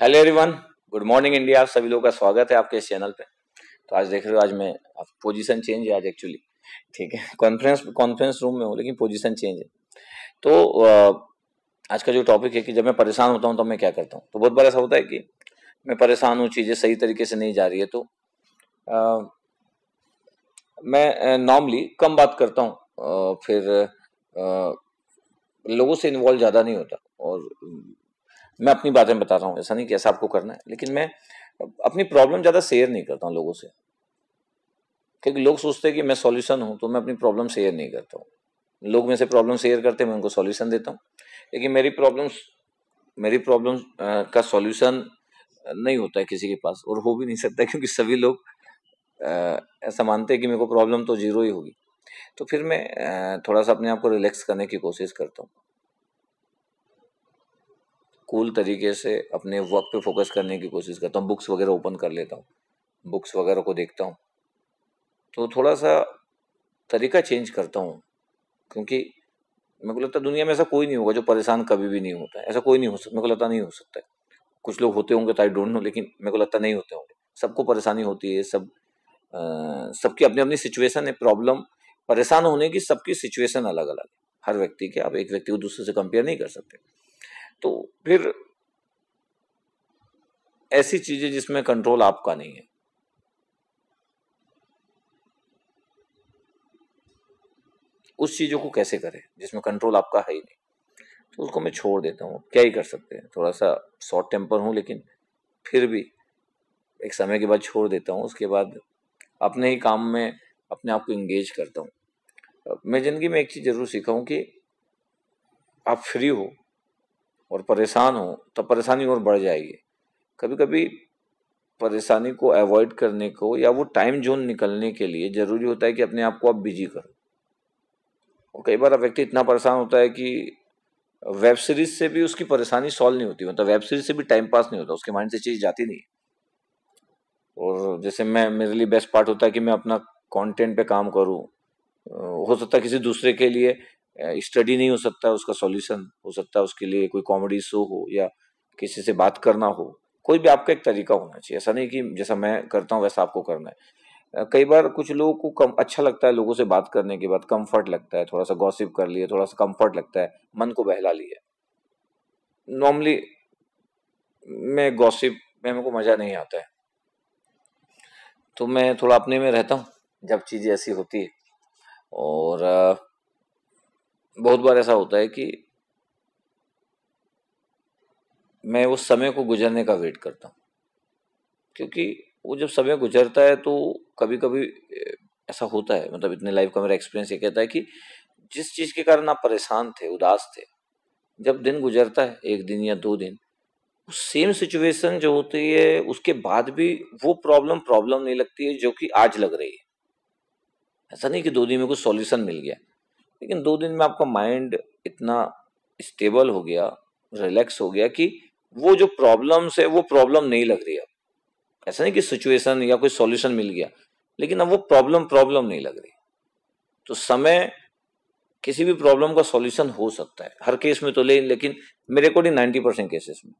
hello everyone good morning India आप सभी लोगों का स्वागत है आपके इस चैनल पे तो आज देख रहे हो आज मैं पोजीशन चेंज है आज एक्चुअली ठीक है कॉन्फ्रेंस कॉन्फ्रेंस रूम में हूँ लेकिन पोजीशन चेंज है तो आज का जो टॉपिक है कि जब मैं परेशान होता हूँ तो मैं क्या करता हूँ तो बहुत बार ऐसा होता है कि मैं परेशान हूँ चीज़ें सही तरीके से नहीं जा रही है तो आ, मैं नॉर्मली कम बात करता हूँ फिर आ, लोगों से इन्वॉल्व ज़्यादा नहीं होता और मैं अपनी बातें बता रहा हूँ ऐसा नहीं कि ऐसा आपको करना है लेकिन मैं अपनी प्रॉब्लम ज़्यादा शेयर नहीं करता हूँ लोगों से क्योंकि लोग सोचते हैं कि मैं सॉल्यूशन हूँ तो मैं अपनी प्रॉब्लम शेयर नहीं करता हूँ लोग मेरे से प्रॉब्लम शेयर करते हैं मैं उनको सॉल्यूशन देता हूँ लेकिन मेरी प्रॉब्लम्स मेरी प्रॉब्लम का सॉल्यूशन नहीं होता है किसी के पास और हो भी नहीं सकता क्योंकि सभी लोग ऐसा मानते हैं कि मेरे को प्रॉब्लम तो जीरो ही होगी तो फिर मैं थोड़ा सा अपने आप को रिलैक्स करने की कोशिश करता हूँ कूल तरीके से अपने वर्क पे फोकस करने की कोशिश करता हूँ बुक्स वगैरह ओपन कर लेता हूँ बुक्स वगैरह को देखता हूँ तो थोड़ा सा तरीका चेंज करता हूँ क्योंकि मेरे को लगता है दुनिया में ऐसा कोई नहीं होगा जो परेशान कभी भी नहीं होता है ऐसा कोई नहीं हो सकता मेरे को लगता नहीं हो सकता है कुछ लोग होते होंगे तो आई डोंट नो लेकिन मेरे को लगता नहीं होते होंगे सबको परेशानी होती है सब सबकी अपनी अपनी सिचुएशन है प्रॉब्लम परेशान होने की सबकी सिचुएशन अलग अलग है हर व्यक्ति के आप एक व्यक्ति को दूसरे से कंपेयर नहीं कर सकते तो फिर ऐसी चीजें जिसमें कंट्रोल आपका नहीं है उस चीजों को कैसे करें जिसमें कंट्रोल आपका है ही नहीं तो उसको मैं छोड़ देता हूँ क्या ही कर सकते हैं थोड़ा सा शॉर्ट टेम्पर हूँ लेकिन फिर भी एक समय के बाद छोड़ देता हूँ उसके बाद अपने ही काम में अपने आप को इंगेज करता हूँ मैं ज़िंदगी में एक चीज़ ज़रूर सीखा हूं कि आप फ्री हो और परेशान हो तो परेशानी और बढ़ जाएगी कभी कभी परेशानी को अवॉइड करने को या वो टाइम जोन निकलने के लिए ज़रूरी होता है कि अपने आप को आप बिजी करो और कई बार व्यक्ति इतना परेशान होता है कि वेब सीरीज से भी उसकी परेशानी सॉल्व नहीं होती मतलब वेब सीरीज से भी टाइम पास नहीं होता उसके माइंड से चीज़ जाती नहीं और जैसे मैं मेरे लिए बेस्ट पार्ट होता है कि मैं अपना कंटेंट पे काम करूं हो सकता है किसी दूसरे के लिए स्टडी नहीं हो सकता उसका सॉल्यूशन हो सकता है उसके लिए कोई कॉमेडी शो हो या किसी से बात करना हो कोई भी आपका एक तरीका होना चाहिए ऐसा नहीं कि जैसा मैं करता हूँ वैसा आपको करना है कई बार कुछ लोगों को कम अच्छा लगता है लोगों से बात करने के बाद कंफर्ट लगता है थोड़ा सा गॉसिप कर लिए थोड़ा सा कंफर्ट लगता है मन को बहला लिया नॉर्मली मैं गॉसिप में मेरे को मज़ा नहीं आता है तो मैं थोड़ा अपने में रहता हूँ जब चीज़ें ऐसी होती है और बहुत बार ऐसा होता है कि मैं उस समय को गुजरने का वेट करता हूँ क्योंकि वो जब समय गुजरता है तो कभी कभी ऐसा होता है मतलब इतने लाइफ का मेरा एक्सपीरियंस ये कहता है कि जिस चीज़ के कारण आप परेशान थे उदास थे जब दिन गुजरता है एक दिन या दो दिन उस सेम सिचुएशन जो होती है उसके बाद भी वो प्रॉब्लम प्रॉब्लम नहीं लगती है जो कि आज लग रही है ऐसा नहीं कि दो दिन में कुछ सॉल्यूशन मिल गया लेकिन दो दिन में आपका माइंड इतना स्टेबल हो गया रिलैक्स हो गया कि वो जो प्रॉब्लम्स है वो प्रॉब्लम नहीं लग रही अब ऐसा नहीं कि सिचुएशन या कोई सॉल्यूशन मिल गया लेकिन अब वो प्रॉब्लम प्रॉब्लम नहीं लग रही तो समय किसी भी प्रॉब्लम का सॉल्यूशन हो सकता है हर केस में तो ले लेकिन मेरे अकॉर्डिंग नाइन्टी परसेंट केसेस में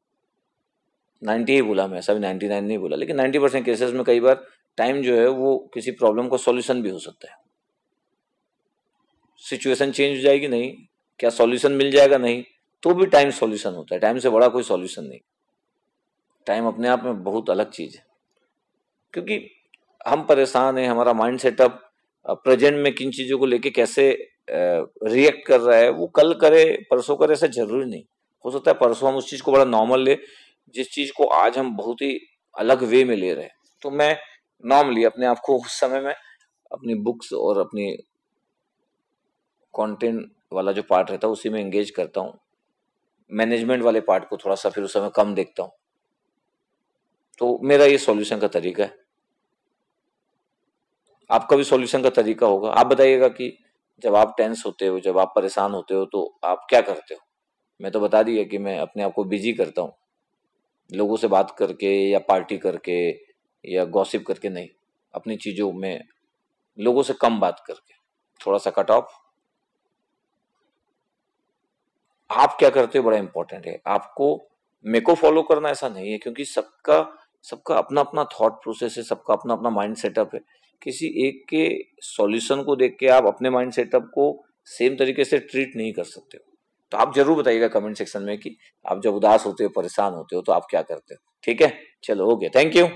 नाइन्टी ही बोला मैं ऐसा भी नाइन्टी नाइन नहीं बोला लेकिन नाइन्टी परसेंट केसेस में कई बार टाइम जो है वो किसी प्रॉब्लम का सॉल्यूशन भी हो सकता है सिचुएशन चेंज हो जाएगी नहीं क्या सॉल्यूशन मिल जाएगा नहीं तो भी टाइम सॉल्यूशन होता है टाइम से बड़ा कोई सॉल्यूशन नहीं टाइम अपने आप में बहुत अलग चीज़ है क्योंकि हम परेशान हैं हमारा माइंड सेटअप प्रेजेंट में किन चीज़ों को लेके कैसे रिएक्ट कर रहा है वो कल करे परसों करे ऐसा जरूरी नहीं हो सकता है परसों हम उस चीज़ को बड़ा नॉर्मल ले जिस चीज़ को आज हम बहुत ही अलग वे में ले रहे हैं तो मैं नॉर्मली अपने आप को उस समय में अपनी बुक्स और अपनी कंटेंट वाला जो पार्ट रहता है उसी में एंगेज करता हूँ मैनेजमेंट वाले पार्ट को थोड़ा सा फिर उस समय कम देखता हूँ तो मेरा ये सॉल्यूशन का तरीका है आपका भी सॉल्यूशन का तरीका होगा आप बताइएगा कि जब आप टेंस होते हो जब आप परेशान होते हो तो आप क्या करते हो मैं तो बता दिया कि मैं अपने आप को बिजी करता हूँ लोगों से बात करके या पार्टी करके या गॉसिप करके नहीं अपनी चीज़ों में लोगों से कम बात करके थोड़ा सा कट ऑफ आप क्या करते हो बड़ा इंपॉर्टेंट है आपको मेरे को फॉलो करना ऐसा नहीं है क्योंकि सबका सबका अपना अपना थॉट प्रोसेस है सबका अपना अपना माइंड सेटअप है किसी एक के सॉल्यूशन को देख के आप अपने माइंड सेटअप को सेम तरीके से ट्रीट नहीं कर सकते हो तो आप जरूर बताइएगा कमेंट सेक्शन में कि आप जब उदास होते हो परेशान होते हो तो आप क्या करते हो ठीक है चलो ओके थैंक यू